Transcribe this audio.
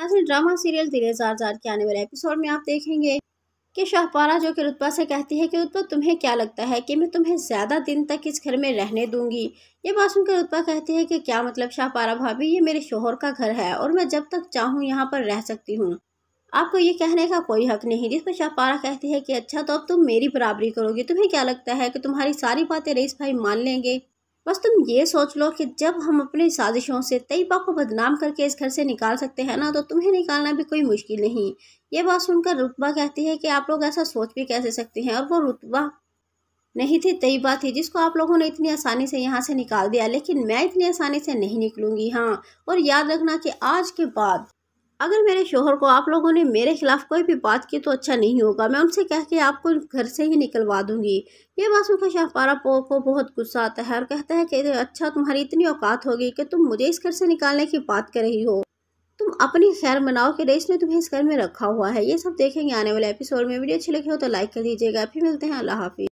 नाजिन drama serial दिले जार जार के आने वाले एपिसोड में आप देखेंगे कि शाहपारा जो कि रुतबा से कहती है कि रुतबा तुम्हें क्या लगता है कि मैं तुम्हें ज़्यादा दिन तक इस घर में रहने दूंगी ये बात सुनकर रुतबा कहती है कि क्या मतलब शाहपारा भाभी ये मेरे शोहर का घर है और मैं जब तक चाहूँ यहाँ पर रह सकती हूँ आपको ये कहने का कोई हक नहीं जिस पर शाहपारा कहती है कि अच्छा तो अब तुम मेरी बराबरी करोगी तुम्हें क्या लगता है कि तुम्हारी सारी बातें रईस भाई मान लेंगे बस तुम ये सोच लो कि जब हम अपनी साजिशों से तयबा को बदनाम करके इस घर से निकाल सकते हैं ना तो तुम्हें निकालना भी कोई मुश्किल नहीं ये बात सुनकर रुतबा कहती है कि आप लोग ऐसा सोच भी कैसे सकते हैं और वो रुतबा नहीं थी तयबा थी जिसको आप लोगों ने इतनी आसानी से यहाँ से निकाल दिया लेकिन मैं इतनी आसानी से नहीं निकलूँगी हाँ और याद रखना कि आज के बाद अगर मेरे शोहर को आप लोगों ने मेरे खिलाफ कोई भी बात की तो अच्छा नहीं होगा मैं उनसे कह के आपको घर से ही निकलवा दूंगी ये बात सुनकर शाहपारा पो को बहुत गुस्सा आता है और कहता है कि अच्छा तुम्हारी इतनी औकात होगी कि तुम मुझे इस घर से निकालने की बात कर रही हो तुम अपनी खैर मनाओ कि रेस ने तुम्हें इस घर में रखा हुआ है ये सब देखेंगे आने वाले एपिसोड में वीडियो अच्छी लगी हो तो लाइक कर दीजिएगा फिर मिलते हैं अल्लाह हाफिज़